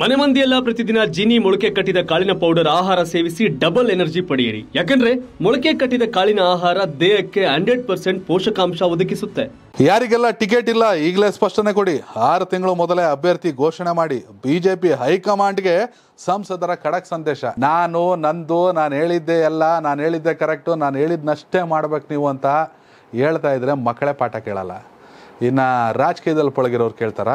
ಮನೆ ಮಂದಿಯೆಲ್ಲ ಪ್ರತಿದಿನ ಜೀನಿ ಮೊಳಕೆ ಕಟ್ಟಿದ ಕಾಳಿನ ಪೌಡರ್ ಆಹಾರ ಸೇವಿಸಿ ಡಬಲ್ ಎನರ್ಜಿ ಪಡೆಯಿರಿ ಯಾಕಂದ್ರೆ ಮೊಳಕೆ ಕಟ್ಟಿದ ಕಾಳಿನ ಆಹಾರ ದೇಹಕ್ಕೆ ಹಂಡ್ರೆಡ್ ಪರ್ಸೆಂಟ್ ಪೋಷಕಾಂಶ ಒದಗಿಸುತ್ತೆ ಯಾರಿಗೆಲ್ಲ ಟಿಕೆಟ್ ಇಲ್ಲ ಈಗಲೇ ಸ್ಪಷ್ಟನೆ ಕೊಡಿ ಆರು ತಿಂಗಳು ಮೊದಲೇ ಅಭ್ಯರ್ಥಿ ಘೋಷಣೆ ಮಾಡಿ ಬಿಜೆಪಿ ಹೈಕಮಾಂಡ್ಗೆ ಸಂಸದರ ಖಡಕ್ ಸಂದೇಶ ನಾನು ನಂದು ನಾನು ಹೇಳಿದ್ದೆ ಎಲ್ಲ ನಾನು ಹೇಳಿದ್ದೆ ಕರೆಕ್ಟು ನಾನು ಹೇಳಿದ್ನಷ್ಟೇ ಮಾಡ್ಬೇಕು ನೀವು ಅಂತ ಹೇಳ್ತಾ ಇದ್ರೆ ಮಕ್ಕಳೇ ಪಾಠ ಕೇಳಲ್ಲ ಇನ್ನು ರಾಜಕೀಯದಲ್ಲಿ ಪಳಗಿರೋರು ಕೇಳ್ತಾರ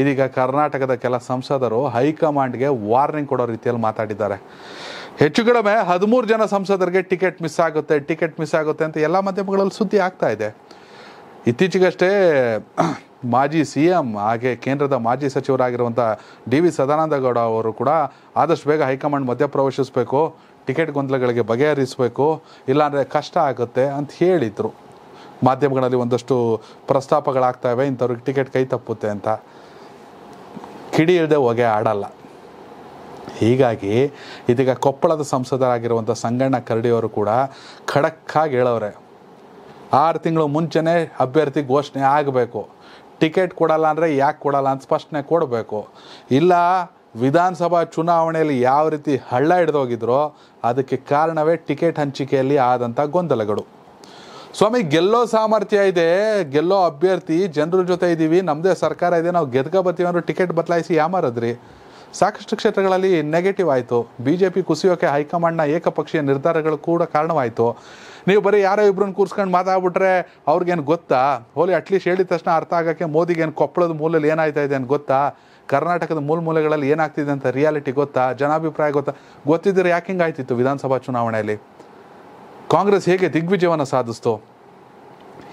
ಇದೀಗ ಕರ್ನಾಟಕದ ಕೆಲ ಸಂಸದರು ಹೈಕಮಾಂಡ್ಗೆ ವಾರ್ನಿಂಗ್ ಕೊಡೋ ರೀತಿಯಲ್ಲಿ ಮಾತಾಡಿದ್ದಾರೆ ಹೆಚ್ಚು ಕಡಿಮೆ ಹದಿಮೂರು ಜನ ಸಂಸದರಿಗೆ ಟಿಕೆಟ್ ಮಿಸ್ ಆಗುತ್ತೆ ಟಿಕೆಟ್ ಮಿಸ್ ಆಗುತ್ತೆ ಅಂತ ಎಲ್ಲ ಮಾಧ್ಯಮಗಳಲ್ಲಿ ಸುದ್ದಿ ಆಗ್ತಾ ಇದೆ ಇತ್ತೀಚೆಗಷ್ಟೇ ಮಾಜಿ ಸಿ ಎಂ ಹಾಗೆ ಕೇಂದ್ರದ ಮಾಜಿ ಸಚಿವರಾಗಿರುವಂಥ ಡಿ ವಿ ಸದಾನಂದ ಗೌಡ ಅವರು ಕೂಡ ಆದಷ್ಟು ಬೇಗ ಹೈಕಮಾಂಡ್ ಮಧ್ಯಪ್ರವೇಶಿಸಬೇಕು ಟಿಕೆಟ್ ಗೊಂದಲಗಳಿಗೆ ಬಗೆಹರಿಸಬೇಕು ಇಲ್ಲಾಂದರೆ ಕಷ್ಟ ಆಗುತ್ತೆ ಅಂತ ಹೇಳಿದರು ಮಾಧ್ಯಮಗಳಲ್ಲಿ ಒಂದಷ್ಟು ಪ್ರಸ್ತಾಪಗಳಾಗ್ತಾಯಿವೆ ಇಂಥವ್ರಿಗೆ ಟಿಕೆಟ್ ಕೈ ತಪ್ಪುತ್ತೆ ಅಂತ ಕಿಡಿ ಇಲ್ಲದೆ ಹೊಗೆ ಆಡಲ್ಲ ಹೀಗಾಗಿ ಇದೀಗ ಕೊಪ್ಪಳದ ಸಂಸದರಾಗಿರುವಂಥ ಸಂಗಣ್ಣ ಕರಡಿಯವರು ಕೂಡ ಖಡಕ್ಕಾಗಿ ಹೇಳವ್ರೆ ಆರು ತಿಂಗಳು ಮುಂಚೆನೇ ಅಭ್ಯರ್ಥಿ ಘೋಷಣೆ ಆಗಬೇಕು ಟಿಕೆಟ್ ಕೊಡಲ್ಲ ಅಂದರೆ ಯಾಕೆ ಕೊಡಲ್ಲ ಅಂತ ಸ್ಪಷ್ಟನೆ ಕೊಡಬೇಕು ಇಲ್ಲ ವಿಧಾನಸಭಾ ಚುನಾವಣೆಯಲ್ಲಿ ಯಾವ ರೀತಿ ಹಳ್ಳ ಹಿಡಿದೋಗಿದ್ರೋ ಅದಕ್ಕೆ ಕಾರಣವೇ ಟಿಕೆಟ್ ಹಂಚಿಕೆಯಲ್ಲಿ ಆದಂಥ ಗೊಂದಲಗಳು ಸ್ವಾಮಿ ಗೆಲ್ಲೋ ಸಾಮರ್ಥ್ಯ ಇದೆ ಗೆಲ್ಲೋ ಅಭ್ಯರ್ಥಿ ಜನರ ಜೊತೆ ಇದ್ದೀವಿ ನಮ್ಮದೇ ಸರ್ಕಾರ ಇದೆ ನಾವು ಬರ್ತೀವಿ ಅಂದ್ರೆ ಟಿಕೆಟ್ ಬದಲಾಯಿಸಿ ಯಾಮಾರದ್ರಿ ಸಾಕಷ್ಟು ಕ್ಷೇತ್ರಗಳಲ್ಲಿ ನೆಗೆಟಿವ್ ಆಯಿತು ಬಿ ಜೆ ಪಿ ಕುಸಿಯೋಕೆ ಹೈಕಮಾಂಡ್ನ ಏಕಪಕ್ಷೀಯ ನಿರ್ಧಾರಗಳು ಕೂಡ ಕಾರಣವಾಯಿತು ನೀವು ಬರೀ ಯಾರೋ ಇಬ್ಬರನ್ನ ಕೂರ್ಸ್ಕೊಂಡು ಮಾತಾಡ್ಬಿಟ್ರೆ ಅವ್ರಿಗೇನು ಗೊತ್ತಾ ಹೋಲಿ ಅಟ್ಲೀಸ್ಟ್ ಹೇಳಿದ ತಕ್ಷಣ ಅರ್ಥ ಆಗೋಕ್ಕೆ ಮೋದಿಗೇನು ಕೊಪ್ಪಳದ ಮೂಲಲ್ಲಿ ಏನಾಯ್ತಾ ಇದೆ ಅಂತ ಗೊತ್ತಾ ಕರ್ನಾಟಕದ ಮೂಲ ಮೂಲೆಗಳಲ್ಲಿ ಏನಾಗ್ತಿದೆ ಅಂತ ರಿಯಾಲಿಟಿ ಗೊತ್ತಾ ಜನಾಭಿಪ್ರಾಯ ಗೊತ್ತಾ ಗೊತ್ತಿದ್ದರೆ ಯಾಕೆ ಹಿಂಗಾಯ್ತಿತ್ತು ವಿಧಾನಸಭಾ ಚುನಾವಣೆಯಲ್ಲಿ ಕಾಂಗ್ರೆಸ್ ಹೇಗೆ ದಿಗ್ವಿಜಯವನ್ನು ಸಾಧಿಸ್ತು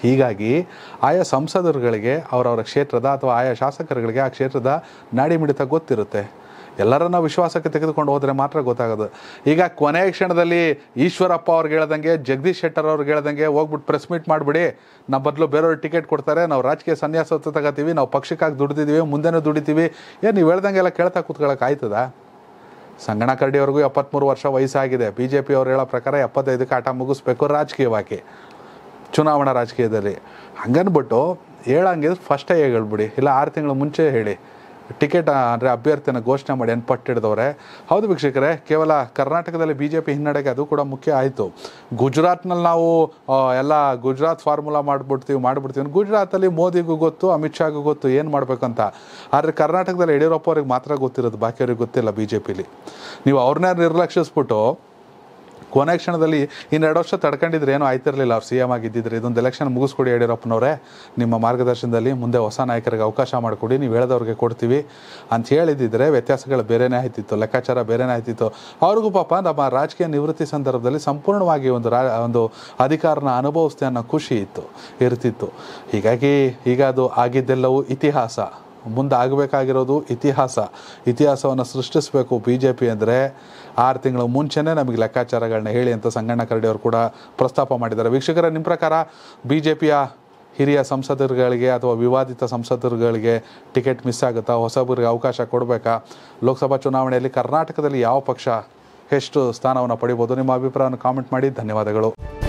ಹೀಗಾಗಿ ಆಯಾ ಸಂಸದರುಗಳಿಗೆ ಅವರವರ ಕ್ಷೇತ್ರದ ಅಥವಾ ಆಯಾ ಶಾಸಕರುಗಳಿಗೆ ಆ ಕ್ಷೇತ್ರದ ನಾಡಿ ಮಿಡಿತ ಗೊತ್ತಿರುತ್ತೆ ಎಲ್ಲರನ್ನ ವಿಶ್ವಾಸಕ್ಕೆ ತೆಗೆದುಕೊಂಡು ಹೋದರೆ ಮಾತ್ರ ಗೊತ್ತಾಗೋದು ಈಗ ಕೊನೆಯ ಕ್ಷಣದಲ್ಲಿ ಈಶ್ವರಪ್ಪ ಅವ್ರಿಗೆ ಹೇಳ್ದಂಗೆ ಜಗದೀಶ್ ಶೆಟ್ಟರ್ ಅವ್ರಿಗೆ ಹೇಳ್ದಂಗೆ ಹೋಗ್ಬಿಟ್ಟು ಪ್ರೆಸ್ ಮೀಟ್ ಮಾಡಿಬಿಡಿ ನಮ್ಮ ಬದಲು ಬೇರೆಯವ್ರು ಟಿಕೆಟ್ ಕೊಡ್ತಾರೆ ನಾವು ರಾಜಕೀಯ ಸನ್ಯಾಸತ್ವ ತಗೋತೀವಿ ನಾವು ಪಕ್ಷಕ್ಕಾಗಿ ದುಡಿದಿದ್ದೀವಿ ಮುಂದೆನೂ ದುಡಿತೀವಿ ಏನು ನೀವು ಹೇಳ್ದಂಗೆಲ್ಲ ಕೇಳ್ತಾ ಕೂತ್ಕೊಳ್ಳೋಕೆ ಆಯ್ತದ ಸಂಗಣ ಅವ್ರಿಗೂ ಎಪ್ಪತ್ತ್ಮೂರು ವರ್ಷ ವಯಸ್ಸಾಗಿದೆ ಬಿ ಜೆ ಪಿ ಅವ್ರು ಹೇಳೋ ಪ್ರಕಾರ ಎಪ್ಪತ್ತೈದಕ್ಕೆ ಆಟ ಮುಗಿಸ್ಬೇಕು ರಾಜಕೀಯವಾಗಿ ಚುನಾವಣಾ ರಾಜಕೀಯದಲ್ಲಿ ಹಂಗನ್ಬಿಟ್ಟು ಹೇಳಂಗಿದ್ರೆ ಫಸ್ಟೇ ಹೇಳ್ಬಿಡಿ ಇಲ್ಲ ಆರು ತಿಂಗಳ ಮುಂಚೆ ಹೇಳಿ ಟಿಕೆಟ್ ಅಂದರೆ ಅಭ್ಯರ್ಥಿಯನ್ನು ಘೋಷಣೆ ಮಾಡಿ ಏನು ಪಟ್ಟಿಡಿದವ್ರೆ ಹೌದು ವೀಕ್ಷಕರೇ ಕೇವಲ ಕರ್ನಾಟಕದಲ್ಲಿ ಬಿ ಜೆ ಪಿ ಹಿನ್ನಡೆಗೆ ಅದು ಕೂಡ ಮುಖ್ಯ ಆಯಿತು ಗುಜರಾತ್ನಲ್ಲಿ ನಾವು ಎಲ್ಲ ಗುಜರಾತ್ ಫಾರ್ಮುಲಾ ಮಾಡಿಬಿಡ್ತೀವಿ ಮಾಡಿಬಿಡ್ತೀವಿ ಗುಜರಾತಲ್ಲಿ ಮೋದಿಗೂ ಗೊತ್ತು ಅಮಿತ್ ಶಾಗೂ ಗೊತ್ತು ಏನು ಮಾಡಬೇಕಂತ ಆದರೆ ಕರ್ನಾಟಕದಲ್ಲಿ ಯಡಿಯೂರಪ್ಪ ಅವ್ರಿಗೆ ಮಾತ್ರ ಗೊತ್ತಿರೋದು ಬಾಕಿಯವ್ರಿಗೆ ಗೊತ್ತಿಲ್ಲ ಬಿ ಜೆ ಪಿಲಿ ನೀವು ಅವ್ರನ್ನೇ ನಿರ್ಲಕ್ಷಿಸ್ಬಿಟ್ಟು ಕೊನೆ ಕ್ಷಣದಲ್ಲಿ ಇನ್ನೆರಡು ವರ್ಷ ತಡ್ಕೊಂಡಿದ್ರೆ ಏನೂ ಆಯ್ತಿರಲಿಲ್ಲ ಅವ್ರು ಸಿ ಎಂ ಆಗಿದ್ದಿದ್ರೆ ಇದೊಂದು ಎಲೆಕ್ಷನ್ ಮುಗಿಸ್ಕೊಡಿ ಯಡಿಯೂರಪ್ಪನವರೇ ನಿಮ್ಮ ಮಾರ್ಗದರ್ಶನದಲ್ಲಿ ಮುಂದೆ ಹೊಸ ನಾಯಕರಿಗೆ ಅವಕಾಶ ಮಾಡಿಕೊಡಿ ನೀವು ಹೇಳಿದವ್ರಿಗೆ ಕೊಡ್ತೀವಿ ಅಂತ ಹೇಳಿದ್ದಿದ್ರೆ ವ್ಯತ್ಯಾಸಗಳು ಬೇರೆನೇ ಆಯ್ತಿತ್ತು ಲೆಕ್ಕಾಚಾರ ಬೇರೆನೇ ಆಯ್ತಿತ್ತು ಅವ್ರಿಗೂ ಪಾಪ ನಮ್ಮ ರಾಜಕೀಯ ನಿವೃತ್ತಿ ಸಂದರ್ಭದಲ್ಲಿ ಸಂಪೂರ್ಣವಾಗಿ ಒಂದು ರಾ ಒಂದು ಅಧಿಕಾರನ ಅನುಭವಿಸ್ತೆ ಅನ್ನೋ ಖುಷಿ ಇತ್ತು ಇರ್ತಿತ್ತು ಹೀಗಾಗಿ ಈಗ ಅದು ಆಗಿದ್ದೆಲ್ಲವೂ ಇತಿಹಾಸ ಮುಂದಾಗಬೇಕಾಗಿರೋದು ಇತಿಹಾಸ ಇತಿಹಾಸವನ್ನು ಸೃಷ್ಟಿಸಬೇಕು ಬಿ ಜೆ ಪಿ ಅಂದರೆ ಆರು ತಿಂಗಳ ಮುಂಚೆನೇ ನಮಗೆ ಲೆಕ್ಕಾಚಾರಗಳನ್ನ ಹೇಳಿ ಅಂತ ಸಂಗಣ್ಣ ಕರಡಿ ಅವರು ಕೂಡ ಪ್ರಸ್ತಾಪ ಮಾಡಿದ್ದಾರೆ ವೀಕ್ಷಕರ ನಿಮ್ಮ ಪ್ರಕಾರ ಬಿ ಜೆ ಪಿಯ ಹಿರಿಯ ಸಂಸದರುಗಳಿಗೆ ಅಥವಾ ವಿವಾದಿತ ಸಂಸದರುಗಳಿಗೆ ಟಿಕೆಟ್ ಮಿಸ್ ಆಗುತ್ತಾ ಹೊಸಬರಿಗೆ ಅವಕಾಶ ಕೊಡಬೇಕಾ ಲೋಕಸಭಾ ಚುನಾವಣೆಯಲ್ಲಿ ಕರ್ನಾಟಕದಲ್ಲಿ ಯಾವ ಪಕ್ಷ ಎಷ್ಟು ಸ್ಥಾನವನ್ನು ಪಡಿಬೋದು ನಿಮ್ಮ ಅಭಿಪ್ರಾಯವನ್ನು ಕಾಮೆಂಟ್ ಮಾಡಿ ಧನ್ಯವಾದಗಳು